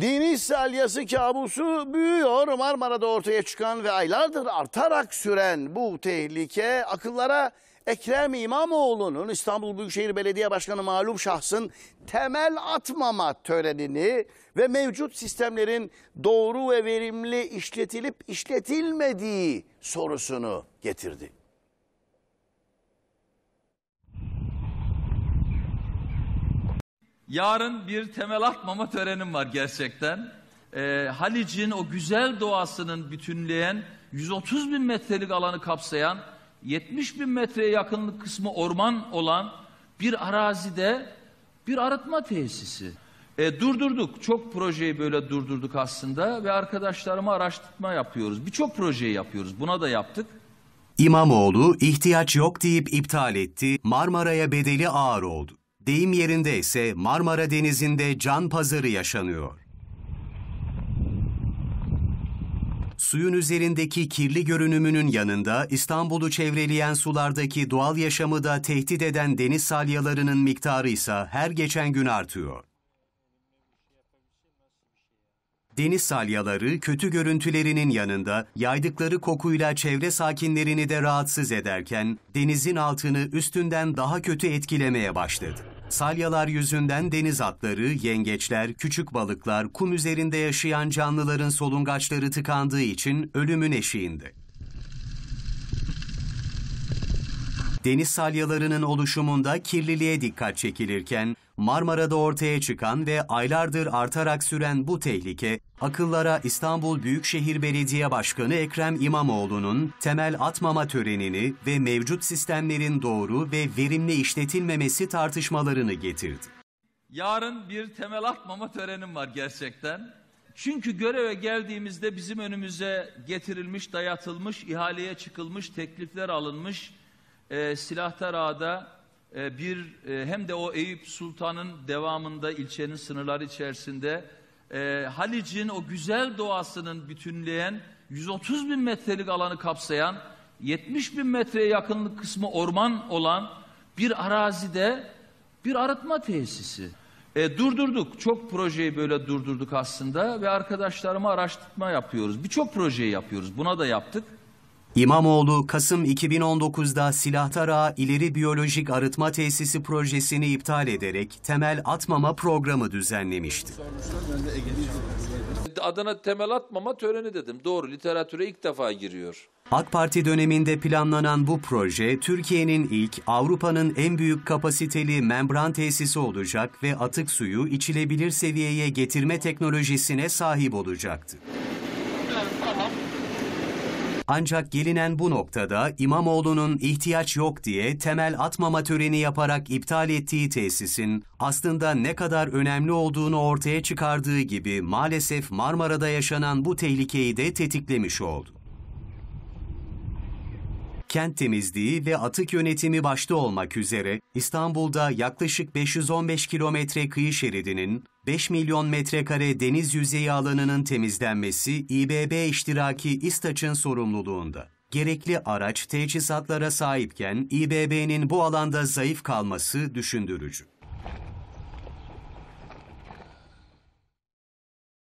Dini salyası kabusu büyüyor Marmara'da ortaya çıkan ve aylardır artarak süren bu tehlike akıllara Ekrem İmamoğlu'nun İstanbul Büyükşehir Belediye Başkanı malum şahsın temel atmama törenini ve mevcut sistemlerin doğru ve verimli işletilip işletilmediği sorusunu getirdi. Yarın bir temel atmama törenim var gerçekten. Ee, Halic'in o güzel doğasının bütünleyen 130 bin metrelik alanı kapsayan 70 bin metreye yakınlık kısmı orman olan bir arazide bir arıtma tesisi. E, durdurduk. Çok projeyi böyle durdurduk aslında ve arkadaşlarıma araştırma yapıyoruz. Birçok projeyi yapıyoruz. Buna da yaptık. İmamoğlu ihtiyaç yok deyip iptal etti. Marmara'ya bedeli ağır oldu deyim yerinde ise Marmara Denizi'nde can pazarı yaşanıyor. Suyun üzerindeki kirli görünümünün yanında İstanbul'u çevreleyen sulardaki doğal yaşamı da tehdit eden deniz salyalarının miktarı ise her geçen gün artıyor. deniz salyaları kötü görüntülerinin yanında yaydıkları kokuyla çevre sakinlerini de rahatsız ederken denizin altını üstünden daha kötü etkilemeye başladı. Salyalar yüzünden deniz atları, yengeçler, küçük balıklar, kum üzerinde yaşayan canlıların solungaçları tıkandığı için ölümün eşiğinde. deniz salyalarının oluşumunda kirliliğe dikkat çekilirken, Marmara'da ortaya çıkan ve aylardır artarak süren bu tehlike, akıllara İstanbul Büyükşehir Belediye Başkanı Ekrem İmamoğlu'nun temel atmama törenini ve mevcut sistemlerin doğru ve verimli işletilmemesi tartışmalarını getirdi. Yarın bir temel atmama törenim var gerçekten. Çünkü göreve geldiğimizde bizim önümüze getirilmiş, dayatılmış, ihaleye çıkılmış, teklifler alınmış e, Silahtarağ'da e, bir e, hem de o Eyüp Sultan'ın devamında ilçenin sınırları içerisinde e, Halic'in o güzel doğasının bütünleyen 130 bin metrelik alanı kapsayan 70 bin metreye yakınlık kısmı orman olan bir arazide bir arıtma tesisi. E, durdurduk. Çok projeyi böyle durdurduk aslında ve arkadaşlarıma araştırma yapıyoruz. Birçok projeyi yapıyoruz. Buna da yaptık. İmamoğlu, Kasım 2019'da Silahtara İleri Biyolojik Arıtma Tesisi projesini iptal ederek temel atmama programı düzenlemişti. Adana temel atmama töreni dedim. Doğru, literatüre ilk defa giriyor. AK Parti döneminde planlanan bu proje Türkiye'nin ilk Avrupa'nın en büyük kapasiteli membran tesisi olacak ve atık suyu içilebilir seviyeye getirme teknolojisine sahip olacaktı. Ancak gelinen bu noktada İmamoğlu'nun ihtiyaç yok diye temel atmama töreni yaparak iptal ettiği tesisin aslında ne kadar önemli olduğunu ortaya çıkardığı gibi maalesef Marmara'da yaşanan bu tehlikeyi de tetiklemiş oldu kent temizliği ve atık yönetimi başta olmak üzere İstanbul'da yaklaşık 515 kilometre kıyı şeridinin 5 milyon metrekare deniz yüzeyi alanının temizlenmesi İBB iştiraki İstaç'ın sorumluluğunda. Gerekli araç teçhizatlara sahipken İBB'nin bu alanda zayıf kalması düşündürücü.